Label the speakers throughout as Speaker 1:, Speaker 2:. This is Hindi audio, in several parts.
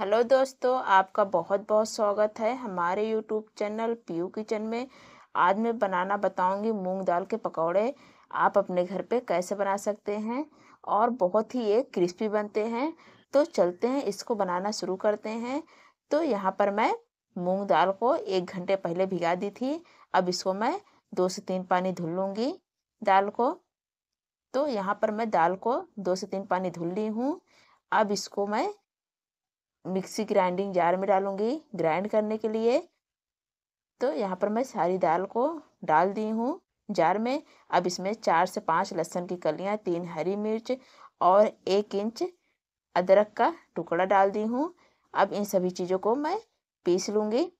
Speaker 1: हेलो दोस्तों आपका बहुत बहुत स्वागत है हमारे यूट्यूब चैनल पीयू किचन में आज मैं बनाना बताऊंगी मूंग दाल के पकौड़े आप अपने घर पे कैसे बना सकते हैं और बहुत ही ये क्रिस्पी बनते हैं तो चलते हैं इसको बनाना शुरू करते हैं तो यहाँ पर मैं मूंग दाल को एक घंटे पहले भिगा दी थी अब इसको मैं दो से तीन पानी धुल लूँगी दाल को तो यहाँ पर मैं दाल को दो से तीन पानी धुल ली हूँ अब इसको मैं मिक्सी ग्राइंडिंग जार में डालूंगी ग्राइंड करने के लिए तो यहाँ पर मैं सारी दाल को डाल दी हूँ जार में अब इसमें चार से पाँच लहसुन की कलियाँ तीन हरी मिर्च और एक इंच अदरक का टुकड़ा डाल दी हूँ अब इन सभी चीज़ों को मैं पीस लूँगी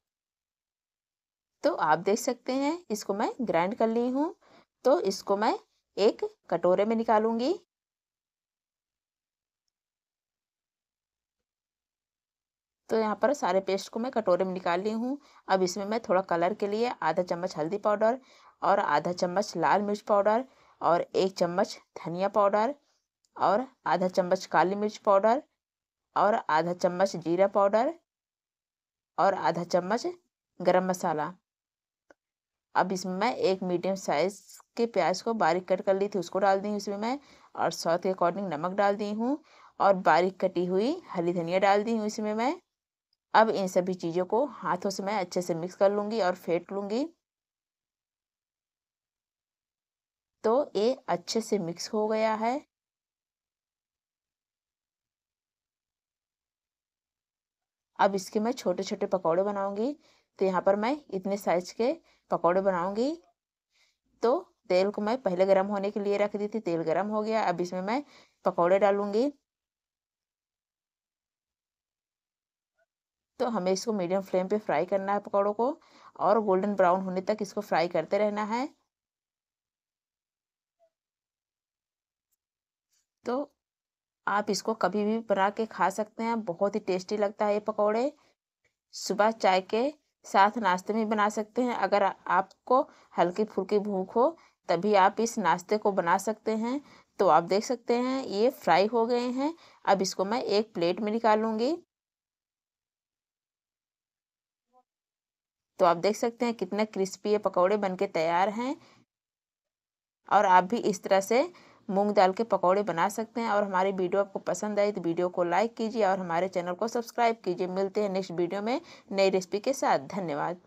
Speaker 1: तो आप देख सकते हैं इसको मैं ग्राइंड कर ली हूँ तो इसको मैं एक कटोरे में निकालूंगी तो यहाँ पर सारे पेस्ट को मैं कटोरे में निकाल ली हूँ अब इसमें मैं थोड़ा कलर के लिए आधा चम्मच हल्दी पाउडर और आधा चम्मच लाल मिर्च पाउडर और एक चम्मच धनिया पाउडर और आधा चम्मच काली मिर्च पाउडर और आधा चम्मच जीरा पाउडर और आधा चम्मच गरम मसाला अब इसमें मैं एक मीडियम साइज़ के प्याज को बारीक कट कर ली थी उसको डाल दी इसमें मैं और स्वाद के अकॉर्डिंग नमक डाल दी हूँ और बारीक कटी हुई हरी धनिया डाल दी हूँ इसमें मैं अब इन सभी चीज़ों को हाथों से मैं अच्छे से मिक्स कर लूँगी और फेंट लूँगी तो ये अच्छे से मिक्स हो गया है अब इसके मैं छोटे छोटे पकौड़े बनाऊंगी तो यहाँ पर मैं इतने साइज के पकौड़े बनाऊंगी तो तेल को मैं पहले गर्म होने के लिए रख दी थी तेल गर्म हो गया अब इसमें मैं पकौड़े डालूंगी तो हमें इसको मीडियम फ्लेम पे फ्राई करना है पकौड़ों को और गोल्डन ब्राउन होने तक इसको फ्राई करते रहना है तो आप इसको कभी भी बना के खा सकते हैं बहुत ही टेस्टी लगता है ये पकौड़े सुबह चाय के साथ नाश्ते में बना सकते हैं अगर आपको हल्की फुल्की भूख हो तभी आप इस नाश्ते को बना सकते हैं तो आप देख सकते हैं ये फ्राई हो गए हैं अब इसको मैं एक प्लेट में निकालूंगी तो आप देख सकते हैं कितना क्रिस्पी ये पकौड़े के तैयार हैं और आप भी इस तरह से मूंग दाल के पकौड़े बना सकते हैं और हमारी वीडियो आपको पसंद आई तो वीडियो को लाइक कीजिए और हमारे चैनल को सब्सक्राइब कीजिए मिलते हैं नेक्स्ट वीडियो में नई रेसिपी के साथ धन्यवाद